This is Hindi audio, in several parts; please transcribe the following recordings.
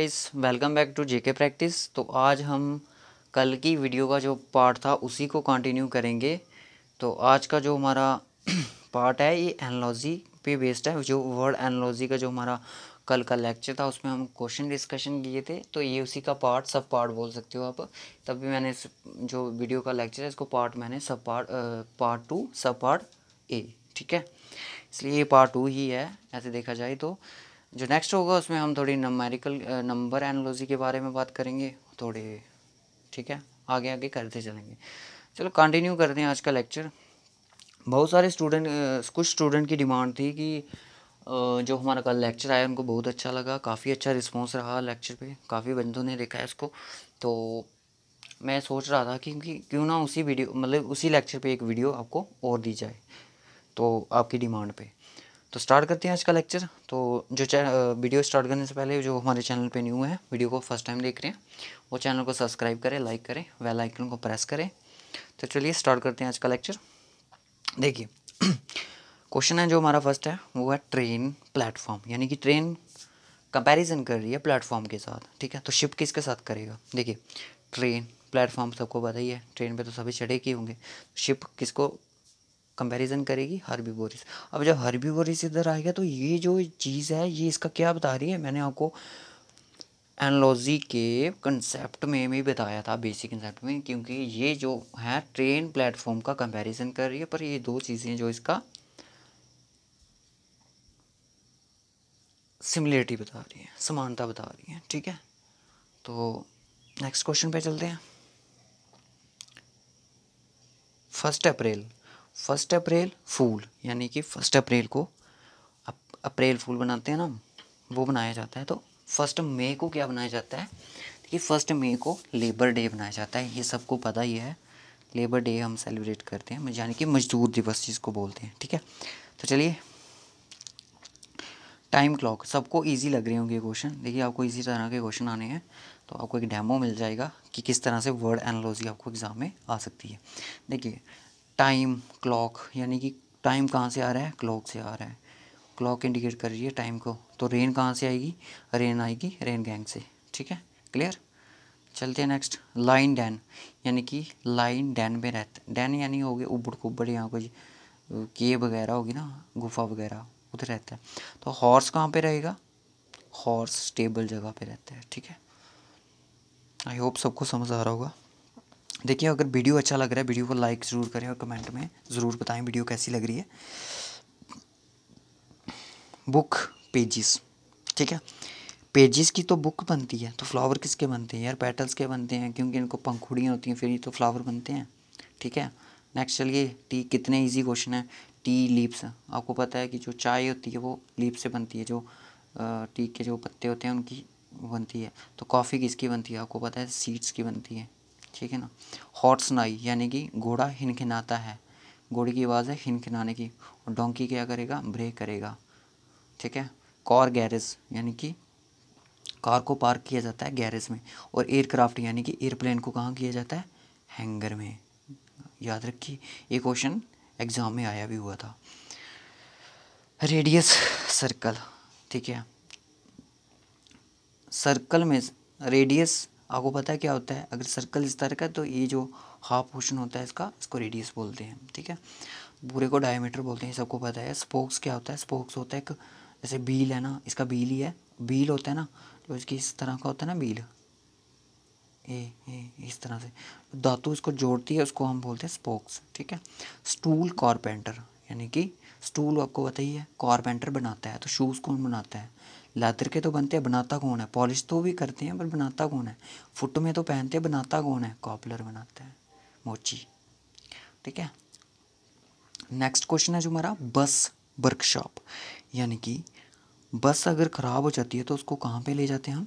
इस welcome back to JK practice तो आज हम कल की वीडियो का जो पार्ट था उसी को कंटिन्यू करेंगे तो आज का जो हमारा पार्ट है ये एनालॉजी पे बेस्ड है जो वर्ड एनालॉजी का जो हमारा कल का लेक्चर था उसमें हम क्वेश्चन डिस्कशन किए थे तो ये उसी का पार्ट सब पार्ट बोल सकते हो आप तभी मैंने इस जो वीडियो का लेक्चर है इसको पार्ट मैंने sub part part two sub part A ठीक है इसलिए ये पार्ट टू ही है ऐसे देखा जाए तो जो नेक्स्ट होगा उसमें हम थोड़ी नमेरिकल नंबर एनोलॉजी के बारे में बात करेंगे थोड़ी ठीक है आगे आगे करते चलेंगे चलो कंटिन्यू करते हैं आज का लेक्चर बहुत सारे स्टूडेंट कुछ स्टूडेंट की डिमांड थी कि जो हमारा कल लेक्चर आया उनको बहुत अच्छा लगा काफ़ी अच्छा रिस्पॉन्स रहा लेक्चर पर काफ़ी बंदों ने देखा है इसको तो मैं सोच रहा था क्योंकि क्यों ना उसी वीडियो मतलब उसी लेक्चर पे एक वीडियो आपको और दी जाए तो आपकी डिमांड पे तो स्टार्ट करते हैं आज का लेक्चर तो जो वीडियो स्टार्ट करने से पहले जो हमारे चैनल पे न्यू है वीडियो को फर्स्ट टाइम देख रहे हैं वो चैनल को सब्सक्राइब करें लाइक करें वेल आइकन को प्रेस करें तो चलिए स्टार्ट करते हैं आज का लेक्चर देखिए क्वेश्चन है जो हमारा फर्स्ट है वो है ट्रेन प्लेटफॉर्म यानी कि ट्रेन कंपेरिजन कर रही है प्लेटफॉर्म के साथ ठीक है तो शिप किसके साथ करेगा देखिए ट्रेन प्लेटफॉर्म सबको पता ही है ट्रेन पर तो सभी चढ़े के होंगे शिप किसको कंपैरिजन करेगी हर्बीवोरिस अब जब हर्बीवोरिस इधर आएगा तो ये जो चीज़ है ये इसका क्या बता रही है मैंने आपको एनलॉजी के कंसेप्ट में भी बताया था बेसिक कंसेप्ट में क्योंकि ये जो है ट्रेन प्लेटफॉर्म का कंपैरिजन कर रही है पर ये दो चीज़ें जो इसका सिमिलरिटी बता रही है समानता बता रही है ठीक है तो नेक्स्ट क्वेश्चन पे चलते हैं फर्स्ट अप्रैल फर्स्ट अप्रैल फूल यानी कि फर्स्ट अप्रैल को अप्रैल फूल बनाते हैं ना वो बनाया जाता है तो फर्स्ट मई को क्या बनाया जाता है देखिए फर्स्ट मई को लेबर डे बनाया जाता है ये सबको पता ही है लेबर डे हम सेलिब्रेट करते हैं यानी कि मजदूर दिवस जिसको बोलते हैं ठीक है तो चलिए टाइम क्लॉक सबको इजी लग रहे होंगे क्वेश्चन देखिए आपको इसी तरह के क्वेश्चन आने हैं तो आपको एक डेमो मिल जाएगा कि किस तरह से वर्ड एनालॉजी आपको एग्ज़ाम में आ सकती है देखिए टाइम क्लॉक यानी कि टाइम कहाँ से आ रहा है क्लॉक से आ रहा है क्लॉक इंडिकेट कर रही है टाइम को तो रेन कहाँ से आएगी रेन आएगी रेन गैंग से ठीक है क्लियर चलते हैं नेक्स्ट लाइन डैन यानी कि लाइन डैन में रहते डैन यानी हो गए उबड़ कुबड़ यहाँ कोई के वगैरह होगी ना गुफा वगैरह उधर रहता है तो हॉर्स कहाँ पे रहेगा हॉर्स स्टेबल जगह पे रहता है ठीक है आई होप सबको समझ आ रहा होगा देखिए अगर वीडियो अच्छा लग रहा है वीडियो को लाइक ज़रूर करें और कमेंट में ज़रूर बताएं वीडियो कैसी लग रही है बुक पेजेस ठीक है पेजेस की तो बुक बनती है तो फ्लावर किसके बनते हैं यार पेटल्स के बनते हैं क्योंकि इनको पंखुड़ियाँ होती हैं फिर ये तो फ्लावर बनते हैं ठीक है नेक्स्ट चलिए टी कितने ईजी क्वेश्चन है टी लीप्स आपको पता है कि जो चाय होती है वो लीप से बनती है जो टी के जो पत्ते होते हैं उनकी बनती है तो कॉफ़ी किसकी बनती है आपको पता है सीड्स की बनती है ठीक है ना हॉर्स नाई यानी कि घोड़ा हिनखिनाता है घोड़े की आवाज़ है हिनखिनाने की और डोंकी क्या करेगा ब्रेक करेगा ठीक है कार गैरेज यानी कि कार को पार्क किया जाता है गैरेज में और एयरक्राफ्ट यानी कि एयरप्लेन को कहाँ किया जाता है हैंगर में याद रखिए ये क्वेश्चन एग्ज़ाम में आया भी हुआ था रेडियस सर्कल ठीक है सर्कल में रेडियस आपको पता है क्या होता है अगर सर्कल इस तरह का तो ये जो हाफ पोर्शन होता है इसका इसको रेडियस बोलते हैं ठीक है पूरे को डायमीटर बोलते हैं सबको पता है स्पोक्स क्या होता है स्पोक्स होता है एक जैसे बील है ना इसका बील ही है बील होता है ना तो इसकी इस तरह का होता है ना बील ए, ए इस तरह से तो धातु इसको जोड़ती है उसको हम बोलते हैं स्पोक्स ठीक है स्टूल कॉरपेंटर यानी कि स्टूल आपको बताइए कॉरपेंटर बनाता है तो शूज़ कौन बनाता है लैदर के तो बनते हैं बनाता कौन है पॉलिश तो भी करते हैं पर बनाता कौन है फुट में तो पहनते हैं बनाता कौन है कॉपलर बनाता है मोची ठीक है नेक्स्ट क्वेश्चन है जो हमारा बस वर्कशॉप यानी कि बस अगर ख़राब हो जाती है तो उसको कहाँ पे ले जाते हैं हम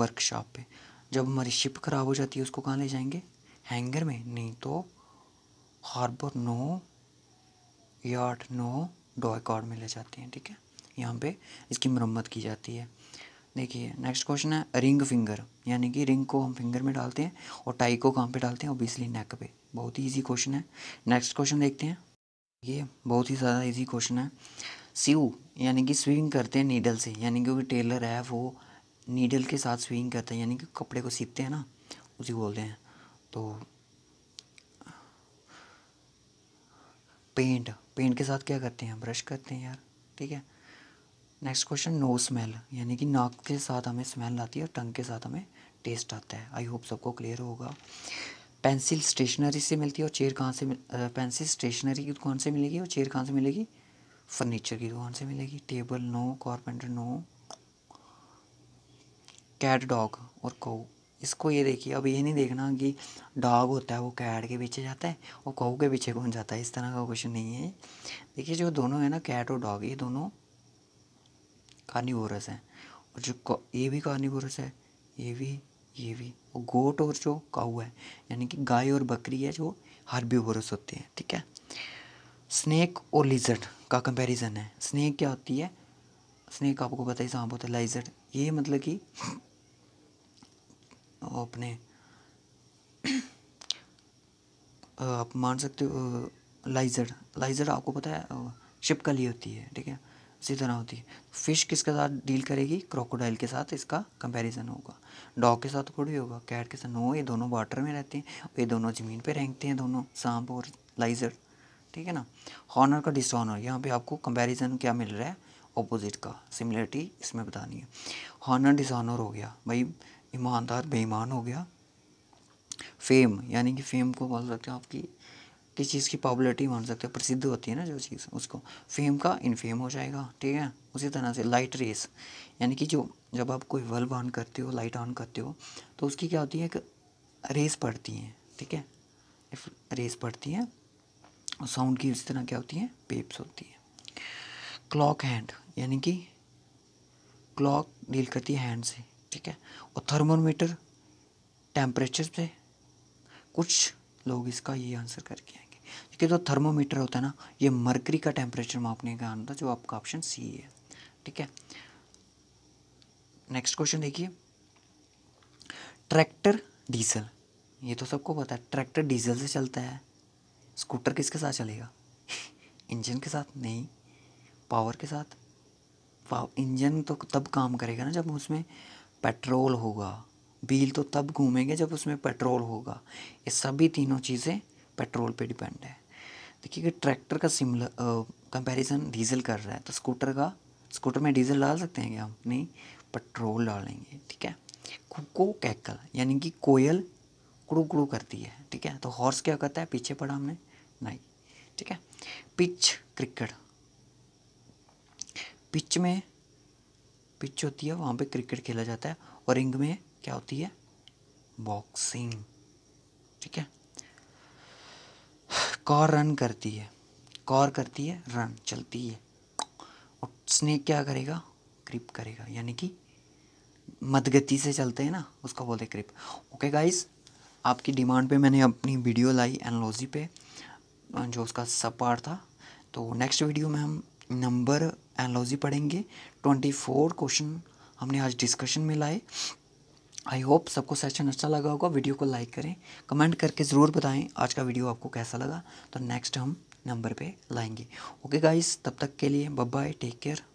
वर्कशॉप पे जब हमारी शिप ख़राब हो जाती है उसको कहाँ ले जाएंगे हैंगर में नहीं तो harbour no yard no dockyard में ले जाते हैं ठीक है यहाँ पे इसकी मरम्मत की जाती है देखिए नेक्स्ट क्वेश्चन है रिंग फिंगर यानी कि रिंग को हम फिंगर में डालते हैं और टाई को कहाँ पे डालते हैं ओबियसली नेक पे बहुत ही इजी क्वेश्चन है नेक्स्ट क्वेश्चन देखते हैं ये बहुत ही ज़्यादा इजी क्वेश्चन है सीऊ यानी कि स्विंग करते हैं नीडल से यानी कि टेलर है वो नीडल के साथ स्विंग करते हैं यानी कि कपड़े को सीखते हैं ना उसी बोलते हैं तो पेंट पेंट के साथ क्या करते हैं ब्रश करते हैं यार ठीक है नेक्स्ट क्वेश्चन नो स्मेल यानी कि नाक के साथ हमें स्मेल आती है और टंग के साथ हमें टेस्ट आता है आई होप सबको क्लियर होगा पेंसिल स्टेशनरी से मिलती है और चेयर कहाँ से पेंसिल स्टेशनरी की दुकान से मिलेगी और चेयर कहाँ से मिलेगी फर्नीचर की दुकान से मिलेगी table no carpenter no cat dog और कौ इसको ये देखिए अब ये नहीं देखना कि डॉग होता है वो कैट के पीछे जाता है और काऊ के पीछे कौन जाता है इस तरह का क्वेश्चन नहीं है देखिए जो दोनों है ना कैट और डॉग ये दोनों कार्निवोरस हैं और जो ये भी कार्निवोरस है ये भी ये भी और गोट और जो काऊ है यानी कि गाय और बकरी है जो हार्बीवोरस होते हैं ठीक है स्नैक और लिजर्ड का कंपैरिजन है स्नैक क्या होती है स्नैक आपको पता ही सांप होता है लाइजर्ड ये मतलब कि अपने आप मान सकते हो लाइजर लाइजर आपको पता है शिप का लिए होती है ठीक है इसी तरह होती है फिश किसके साथ डील करेगी क्रोकोडाइल के साथ इसका कंपैरिजन होगा डॉग के साथ थोड़ी होगा कैट के साथ नो ये दोनों वाटर में रहते हैं ये दोनों ज़मीन पे रहते हैं दोनों सांप और लाइजर ठीक है ना हॉनर का डिसऑनर यहाँ पे आपको कंपैरिजन क्या मिल रहा है ऑपोजिट का सिमिलरिटी इसमें बतानी है हॉनर डिसऑनर हो गया भाई ईमानदार बेईमान हो गया फेम यानी कि फेम को बोल सकते हैं आपकी किस चीज़ की पॉपुलरिटी मान सकते हैं प्रसिद्ध होती है ना जो चीज़ उसको फेम का इनफेम हो जाएगा ठीक है उसी तरह से लाइट रेस यानी कि जो जब आप कोई बल्ब ऑन करते हो लाइट ऑन करते हो तो उसकी क्या होती है एक रेस पड़ती है ठीक है रेस पड़ती है और साउंड की उसी तरह क्या होती है पेप्स होती है क्लॉक हैंड यानी कि क्लॉक डील करती है हैंड से ठीक है और थर्मोमीटर टेम्परेचर से कुछ लोग इसका ये आंसर करके आएंगे क्योंकि जो तो थर्मोमीटर होता है ना ये मरकरी का टेम्परेचर मापने का आना था जो आपका ऑप्शन सी है ठीक है नेक्स्ट क्वेश्चन देखिए ट्रैक्टर डीजल ये तो सबको पता है ट्रैक्टर डीजल से चलता है स्कूटर किसके साथ चलेगा इंजन के साथ नहीं पावर के साथ इंजन तो तब काम करेगा ना जब उसमें पेट्रोल होगा व्हील तो तब घूमेंगे जब उसमें पेट्रोल होगा ये सभी तीनों चीज़ें पेट्रोल पे डिपेंड है देखिए ट्रैक्टर का सिमलर कंपैरिजन डीजल कर रहा है तो स्कूटर का स्कूटर में डीजल डाल सकते हैं क्या हम नहीं पेट्रोल डालेंगे ठीक है कुको कैकल यानी कि कोयल कुड़ू कुड़ू करती है ठीक है तो हॉर्स क्या करता है पीछे पड़ा हमने नहीं ठीक है पिच क्रिकेट पिच में पिच होती है वहाँ पे क्रिकेट खेला जाता है और रिंग में क्या होती है बॉक्सिंग ठीक है कौर रन करती है कौर करती है रन चलती है और स्नेक क्या करेगा क्रिप करेगा यानी कि मदगति से चलते हैं ना उसका बोलते क्रिप ओके गाइस आपकी डिमांड पे मैंने अपनी वीडियो लाई एनोलॉजी पे जो उसका सब पार्ट था तो नेक्स्ट वीडियो में हम नंबर एनोलॉजी पढ़ेंगे ट्वेंटी फोर क्वेश्चन हमने आज डिस्कशन में लाए आई होप सबको सेशन अच्छा लगा होगा वीडियो को लाइक करें कमेंट करके ज़रूर बताएं आज का वीडियो आपको कैसा लगा तो नेक्स्ट हम नंबर पे लाएंगे ओके गाइस तब तक के लिए बाय टेक केयर